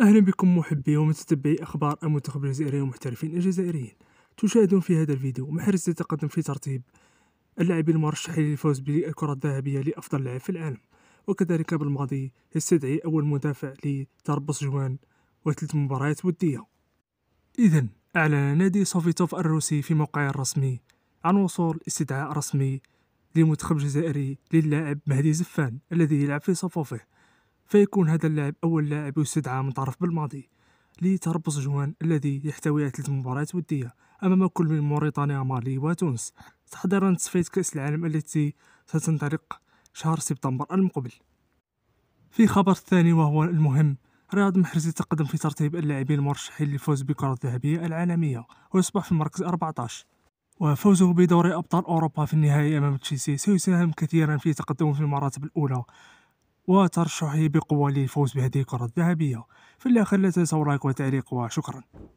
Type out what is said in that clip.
أهلا بكم محبي ومتتبعي أخبار المنتخب الجزائري والمحترفين الجزائريين تشاهدون في هذا الفيديو محرز يتقدم في ترتيب اللاعبين المرشحين للفوز بالكرة الذهبية لأفضل لاعب في العالم وكذلك بالماضي يستدعي أول مدافع لتربص جوان وثلاث مباريات ودية إذا أعلن نادي سوفيتوف الروسي في موقعه الرسمي عن وصول استدعاء رسمي لمنتخب جزائري للاعب مهدي زفان الذي يلعب في صفوفه فيكون هذا اللاعب أول لاعب يستدعى من طرف بالماضي لتربص جوان الذي يحتوي على ثلاث مباريات ودية أمام كل من موريتانيا مالي وتونس تحضيرا لتصفيات كأس العالم التي ستنطلق شهر سبتمبر المقبل في خبر الثاني وهو المهم رياض محرزي تقدم في ترتيب اللاعبين المرشحين للفوز بالكرة الذهبية العالمية ويصبح في المركز 14 وفوزه بدوري أبطال أوروبا في النهائي أمام تشيلسي سيساهم كثيرا في تقدمه في المراتب الأولى وترشحي بقوة للفوز بهذه الكرة الذهبية في الآخر لا تنسوا رايك وتعليق وشكرا